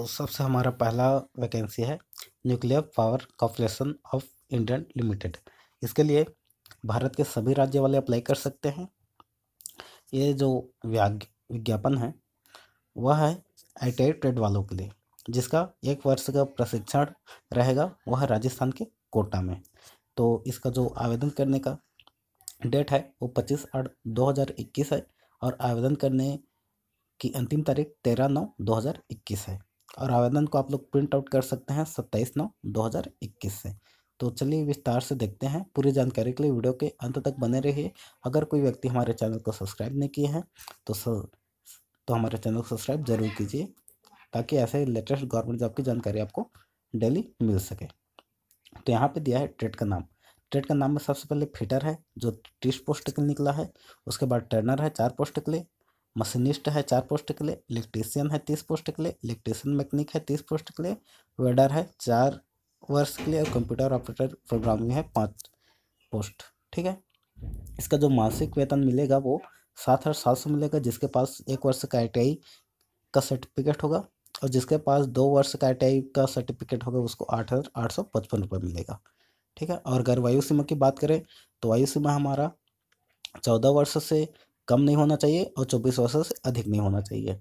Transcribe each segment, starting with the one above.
तो सबसे हमारा पहला वैकेंसी है nuclear power corporation of Indian limited इसके लिए भारत के सभी राज्य वाले अप्लाई कर सकते हैं ये जो विज्ञापन है वह है आई टी ट्रेड वालों के लिए जिसका एक वर्ष का प्रशिक्षण रहेगा वह राजस्थान के कोटा में तो इसका जो आवेदन करने का डेट है वो पच्चीस आठ दो हज़ार इक्कीस है और आवेदन करने की अंतिम तारीख तेरह नौ दो हज़ार इक्कीस है और आवेदन को आप लोग प्रिंट आउट कर सकते हैं सत्ताईस नौ दो हज़ार इक्कीस से तो चलिए विस्तार से देखते हैं पूरी जानकारी के लिए वीडियो के अंत तक बने रहिए अगर कोई व्यक्ति हमारे चैनल को सब्सक्राइब नहीं किए हैं तो सर तो हमारे चैनल को सब्सक्राइब जरूर कीजिए ताकि ऐसे लेटेस्ट गवर्नमेंट जॉब की जानकारी आपको डेली मिल सके तो यहाँ पे दिया है ट्रेड का नाम ट्रेड का नाम में सबसे पहले फिटर है जो तीस पोस्ट के लिए निकला है उसके बाद ट्रेनर है चार पोस्ट के लिए मशीनिस्ट है चार पोस्ट के लिए इलेक्ट्रीशियन है तीस पोस्ट के लिए इलेक्ट्रीशियन मैकेनिक है तीस पोस्ट के लिए वेडर है चार वर्ष के लिए और कंप्यूटर ऑपरेटर प्रोग्रामिंग है पाँच पोस्ट ठीक है इसका जो मासिक वेतन मिलेगा वो सात हज़ार सात सौ मिलेगा जिसके पास एक वर्ष का आई का सर्टिफिकेट होगा और जिसके पास दो वर्ष का आई का सर्टिफिकेट होगा उसको आठ हज़ार आठ सौ पचपन रुपये मिलेगा ठीक है और अगर वायु सीमा की बात करें तो वायु सीमा हमारा चौदह वर्ष से कम नहीं होना चाहिए और चौबीस वर्ष से अधिक नहीं होना चाहिए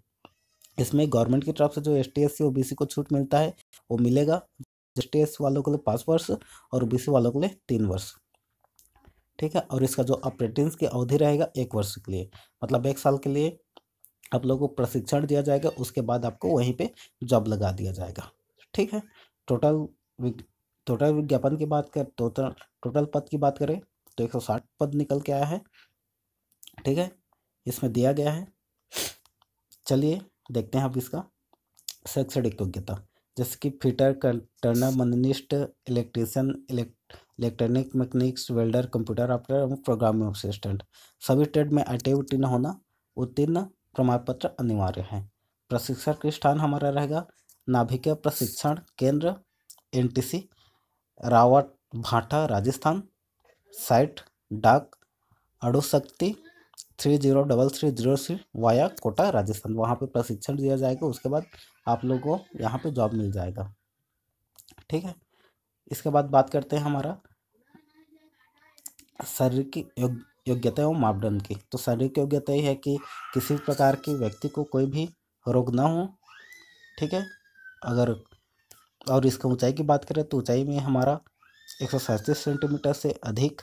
इसमें गवर्नमेंट की तरफ से जो एस टी एस सी को छूट मिलता है वो मिलेगा एस टी एस वालों के लिए पाँच वर्ष और ओ वालों के लिए तीन वर्ष ठीक है और इसका जो अप्रेंटिस की अवधि रहेगा एक वर्ष के लिए मतलब एक साल के लिए आप लोगों को प्रशिक्षण दिया जाएगा उसके बाद आपको वहीं पे जॉब लगा दिया जाएगा ठीक है टोटल टोटल विज्ञापन की बात कर टोटल टोटल पद की बात करें तो एक सौ साठ पद निकल के आया है ठीक है इसमें दिया गया है चलिए देखते हैं आप इसका शैक्षणिक योग्यता जैसे कि fitter turner machinist electrician electronic mechanics welder computer operator programming assistant सभी ट्रेड में आई उत्तीर्ण होना उत्तीर्ण प्रमाण पत्र अनिवार्य है प्रशिक्षण का स्थान हमारा रहेगा नाभिकीय प्रशिक्षण केंद्र सी रावत भाटा राजस्थान साइट डाक Anushakti three zero double three zero three via Kota Rajasthan वहाँ पे प्रशिक्षण दिया जाएगा उसके बाद आप लोगों को यहाँ पे जॉब मिल जाएगा ठीक है इसके बाद बात करते हैं हमारा शारीरिक योग, योग्यता एवं मापदंड की तो शारीरिक योग्यता ये है कि किसी प्रकार के व्यक्ति को कोई भी रोग ना हो ठीक है अगर और इसका ऊंचाई की बात करें तो ऊंचाई में हमारा एक सेंटीमीटर से अधिक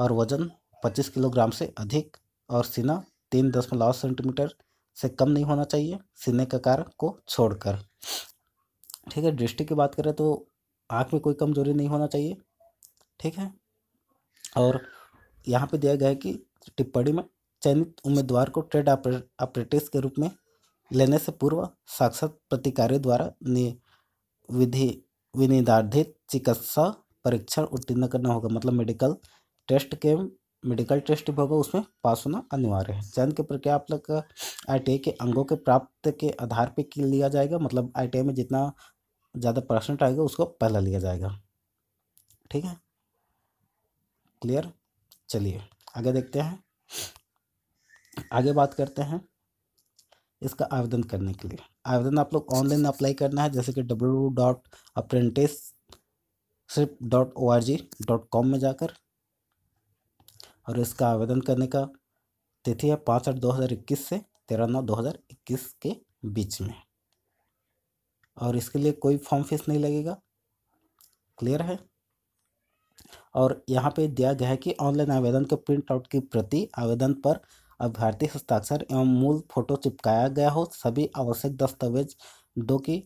और वज़न पच्चीस किलोग्राम से अधिक और सीना तीन दशमलव सेंटीमीटर से कम नहीं होना चाहिए सीने के कार को छोड़कर ठीक है दृष्टि की बात करें तो आँख में कोई कमजोरी नहीं होना चाहिए ठीक है और यहाँ पे दिया गया है कि टिप्पणी में चयनित उम्मीदवार को ट्रेड ऑपरेटिस के रूप में लेने से पूर्व साक्षात प्रतिकार्य द्वारा विधि विनिर्धारित चिकित्सा परीक्षण उत्तीर्ण करना होगा मतलब मेडिकल टेस्ट के मेडिकल टेस्ट भी होगा उसमें पास होना अनिवार्य है चयन की प्रक्रिया आप लोग आई के अंगों के प्राप्त के आधार पर लिया जाएगा मतलब आई में जितना ज़्यादा परसेंट आएगा उसको पहला लिया जाएगा ठीक है क्लियर चलिए आगे देखते हैं आगे बात करते हैं इसका आवेदन करने के लिए आवेदन आप लोग ऑनलाइन अप्लाई करना है जैसे कि W dot apprentice dot O R G dot com में जाकर और इसका आवेदन करने का तिथि है पाँच आठ दो हज़ार इक्कीस से तेरह नौ दो हज़ार इक्कीस के बीच में और इसके लिए कोई फॉर्म फीस नहीं लगेगा क्लियर है और यहाँ पे दिया गया है कि ऑनलाइन आवेदन के प्रिंट आउट की प्रति आवेदन पर अभ्यर्थी हस्ताक्षर एवं मूल फोटो चिपकाया गया हो सभी आवश्यक दस्तावेज दो की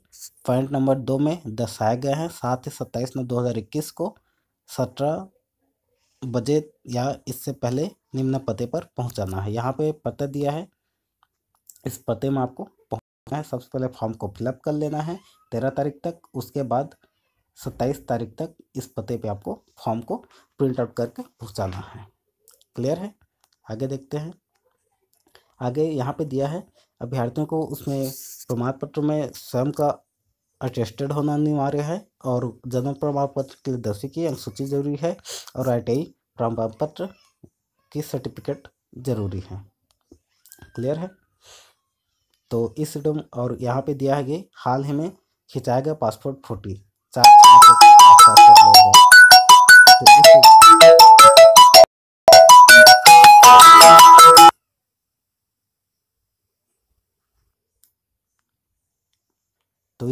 पॉइंट नंबर दो में दर्शाए गए हैं साथ ही सत्ताईस नौ दो हज़ार इक्कीस को सत्रह बजे या इससे पहले निम्न पते पर पहुंचाना है यहाँ पे पता दिया है इस पते में आपको पहुँचना है सबसे पहले फॉर्म को फिलअप कर लेना है तेरह तारीख तक उसके बाद सत्ताईस तारीख तक इस पते पे आपको फॉर्म को प्रिंट आउट करके पहुंचाना है क्लियर है आगे देखते हैं आगे यहाँ पे दिया है अभ्यर्थियों को उसमें प्रमाण पत्र में स्वयं का अटेस्टेड होना अनिवार्य है और जन्म प्रमाण पत्र के लिए दसवीं की अनुसूची जरूरी है और आई टी प्रमाण पत्र की सर्टिफिकेट जरूरी है क्लियर है तो इस और यहाँ पे दिया है कि हाल ही में खिंचाया गया पासपोर्ट फोटी चार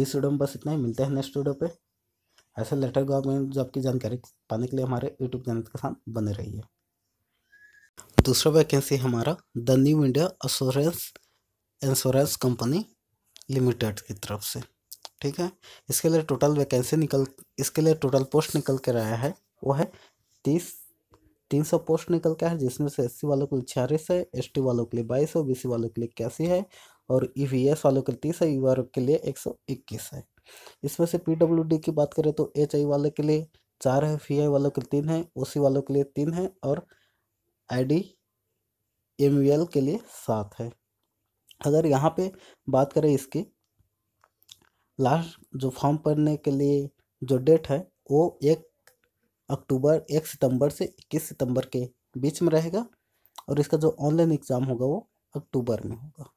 इस वीडियो में बस इतना ही मिलते हैं नेक्स्ट वीडियो पे ऐसे लेटर गवर्नमेंट जॉब की जानकारी पाने के लिए हमारे यूट्यूब चैनल के साथ बने रहिए दूसरा वैकेंसी हमारा the new India assurance insurance company limited की तरफ से ठीक है इसके लिए टोटल वैकेंसी निकल इसके लिए टोटल पोस्ट निकल कर आया है वो है तीस तीन सौ पोस्ट निकल के आया है जिसमें से एससी वालों के लिए छियालीस है एसटी वालों के लिए बाईस है बी वालों के लिए इक्यासी है और ई वी एस वालों के तीस है यू आर के लिए एक सौ इक्कीस है इसमें से पी डब्ल्यू डी की बात करें तो एच आई वाले के लिए चार है वी आई वालों के लिए तीन है ओ सी वालों के लिए तीन है और I D M U L के लिए सात है अगर यहाँ पे बात करें इसकी लास्ट जो फॉर्म भरने के लिए जो डेट है वो एक अक्टूबर एक सितंबर से इक्कीस सितंबर के बीच में रहेगा और इसका जो ऑनलाइन एग्ज़ाम होगा वो अक्टूबर में होगा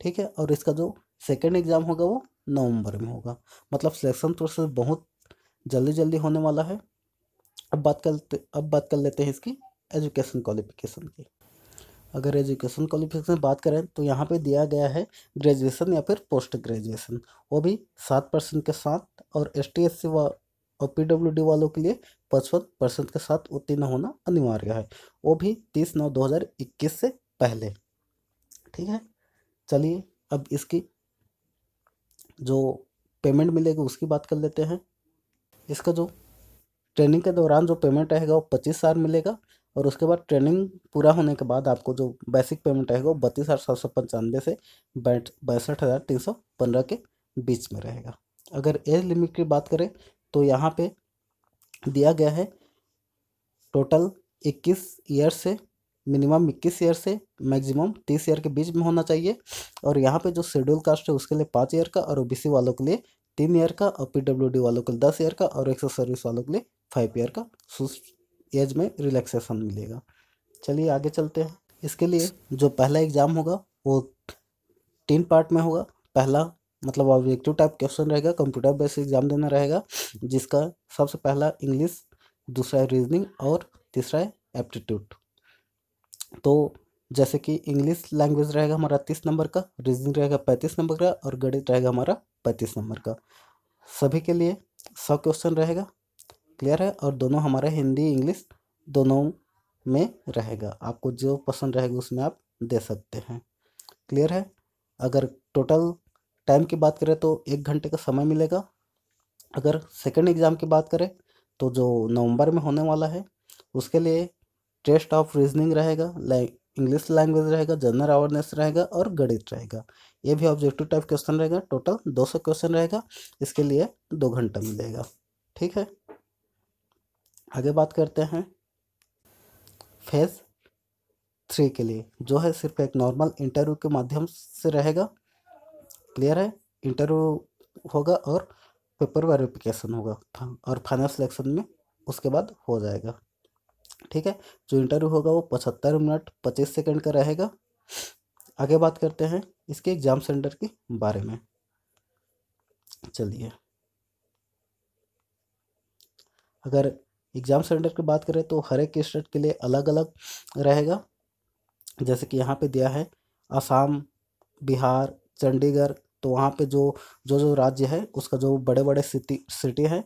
ठीक है और इसका जो सेकेंड एग्ज़ाम होगा वो नवंबर में होगा मतलब सिलेक्शन प्रोसेस बहुत जल्दी जल्दी होने वाला है अब बात करते अब बात कर लेते हैं इसकी एजुकेशन क्वालिफिकेशन की अगर एजुकेशन क्वालिफिकेशन बात करें तो यहाँ पे दिया गया है ग्रेजुएशन या फिर पोस्ट ग्रेजुएशन वो भी सात परसेंट के साथ और एस टी एस सी व और पी डब्ल्यू डी वालों के लिए पचपन परसेंट के साथ उत्तीर्ण होना अनिवार्य है वो भी तीस नौ दो हज़ार इक्कीस से पहले ठीक है चलिए अब इसकी जो पेमेंट मिलेगी उसकी बात कर लेते हैं इसका जो ट्रेनिंग के दौरान जो पेमेंट रहेगा वो पच्चीस हज़ार मिलेगा और उसके बाद ट्रेनिंग पूरा होने के बाद आपको जो बेसिक पेमेंट रहेगा वो बत्तीस हज़ार सात सौ पंचानवे से बैसठ हज़ार तीन सौ पंद्रह के बीच में रहेगा अगर एज लिमिट की बात करें तो यहाँ पे दिया गया है टोटल इक्कीस ईयर से मिनिमम इक्कीस ईयर से मैक्सिमम तीस ईयर के बीच में होना चाहिए और यहाँ पे जो शेड्यूल कास्ट है उसके लिए पाँच ईयर का और ओबीसी वालों के लिए तीन ईयर का और पीडब्ल्यूडी वालों के लिए दस ईयर का और एक्सेस सर्विस वालों के लिए फाइव ईयर का एज में रिलैक्सेशन मिलेगा चलिए आगे चलते हैं इसके लिए जो पहला एग्ज़ाम होगा वो तीन पार्ट में होगा पहला मतलब ऑब्जेक्टिव टाइप क्वेश्चन रहेगा कंप्यूटर बेस्ड एग्ज़ाम देना रहेगा जिसका सबसे पहला इंग्लिश दूसरा है रीजनिंग और तीसरा है एप्टीट्यूड तो जैसे कि इंग्लिश लैंग्वेज रहेगा हमारा तीस नंबर का रीजनिंग रहेगा पैंतीस नंबर का और गणित रहेगा हमारा पैंतीस नंबर का सभी के लिए सौ क्वेश्चन रहेगा क्लियर है और दोनों हमारा हिंदी इंग्लिश दोनों में रहेगा आपको जो पसंद रहेगा उसमें आप दे सकते हैं क्लियर है अगर टोटल टाइम की बात करें तो एक घंटे का समय मिलेगा अगर सेकेंड एग्ज़ाम की बात करें तो जो नवंबर में होने वाला है उसके लिए टेस्ट ऑफ रीजनिंग रहेगा इंग्लिश लैंग्वेज रहेगा जनरल अवेयरनेस रहेगा और गणित रहेगा ये भी ऑब्जेक्टिव टाइप क्वेश्चन रहेगा टोटल दो सौ क्वेश्चन रहेगा इसके लिए दो घंटा मिलेगा ठीक है आगे बात करते हैं फेज थ्री के लिए जो है सिर्फ एक नॉर्मल इंटरव्यू के माध्यम से रहेगा क्लियर है इंटरव्यू होगा और पेपर वेरिफिकेशन होगा और फाइनल सिलेक्शन में उसके बाद हो जाएगा ठीक है जो इंटरव्यू होगा वो पचहत्तर मिनट पच्चीस सेकंड का रहेगा आगे बात करते हैं इसके एग्ज़ाम सेंटर के बारे में चलिए अगर एग्ज़ाम सेंटर की बात करें तो हर एक स्टेट के लिए अलग अलग रहेगा जैसे कि यहाँ पे दिया है असम बिहार चंडीगढ़ तो वहाँ पे जो जो जो राज्य है उसका जो बड़े बड़े सिटी सिटी है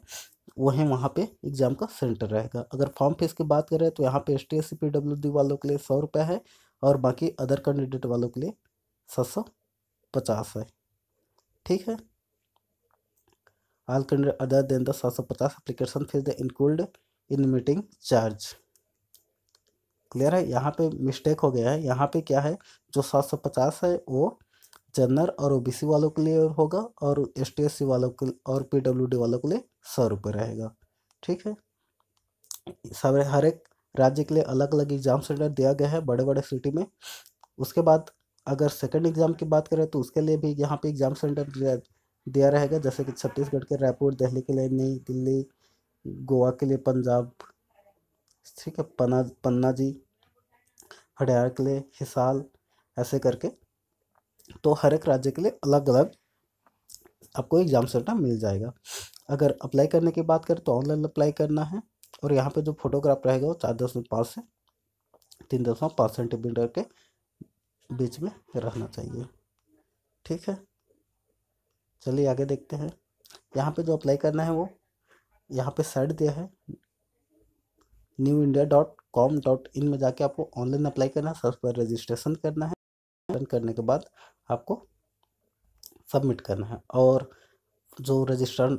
वो है वहाँ पे एग्ज़ाम का सेंटर रहेगा अगर फॉर्म फीस की बात करें तो यहाँ पे S T S C P W D वालों के लिए सौ रुपये है और बाकी अदर कैंडिडेट वालों के लिए सात सौ पचास है ठीक है all candidate other than the सात सौ पचास application fee the include in meeting charge clear है यहाँ पे मिस्टेक हो गया है यहाँ पे क्या है जो सात सौ पचास है वो जनरल और ओबीसी वालों के लिए होगा और एस टी वालों के और पीडब्ल्यूडी वालों के लिए सौ रुपये रहेगा ठीक है सारे हर एक राज्य के लिए अलग अलग एग्ज़ाम सेंटर दिया गया है बड़े बड़े सिटी में उसके बाद अगर सेकंड एग्ज़ाम की बात करें तो उसके लिए भी यहाँ पे एग्ज़ाम सेंटर दिया, दिया रहेगा जैसे कि छत्तीसगढ़ के रायपुर दिल्ली के लिए नई दिल्ली गोवा के लिए पंजाब ठीक है पन्ना पन्ना जी हरियाणा के लिए हिसाल ऐसे करके तो हर एक राज्य के लिए अलग अलग आपको एग्ज़ाम सेंटर मिल जाएगा अगर अप्लाई करने की बात करें तो ऑनलाइन अप्लाई करना है और यहाँ पे जो फोटोग्राफ रहेगा वो चार दशमलव पाँच से तीन दशमलव पाँच सेंटीमीटर के बीच में रहना चाहिए ठीक है चलिए आगे देखते हैं यहाँ पे जो अप्लाई करना है वो यहाँ पे साइड दिया है new India dot com dot in में जाके आपको ऑनलाइन अप्लाई करना है सर्च पर रजिस्ट्रेशन करना है करने के बाद आपको सबमिट करना है और जो रजिस्टर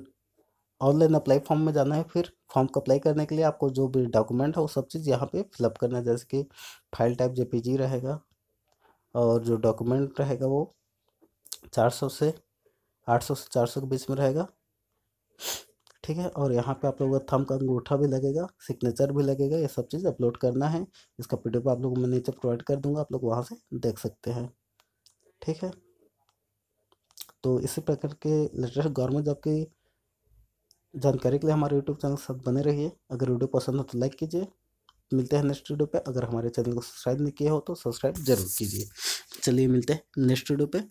ऑनलाइन अप्लाई फॉर्म में जाना है फिर फॉर्म को अप्लाई करने के लिए आपको जो भी डॉक्यूमेंट है वो सब चीज़ यहाँ पे फिलअप करना है जैसे कि फाइल टाइप जे रहेगा और जो डॉक्यूमेंट रहेगा वो चार सौ से आठ सौ से चार सौ के बीच में रहेगा ठीक है और यहाँ पे आप लोगों का थम का अंगूठा भी लगेगा सिग्नेचर भी लगेगा ये सब चीज़ अपलोड करना है इसका पी आप लोगों को मैं नीचे प्रोवाइड कर दूँगा आप लोग वहाँ से देख सकते हैं ठीक है तो इसी प्रकार के लेटेस्ट गवर्नमेंट जॉब की जानकारी के लिए हमारे यूट्यूब चैनल साथ बने रहिए अगर वीडियो पसंद हो तो लाइक कीजिए मिलते हैं नेक्स्ट वीडियो पे अगर हमारे चैनल को सब्सक्राइब नहीं किया हो तो सब्सक्राइब जरूर कीजिए चलिए मिलते हैं नेक्स्ट वीडियो पे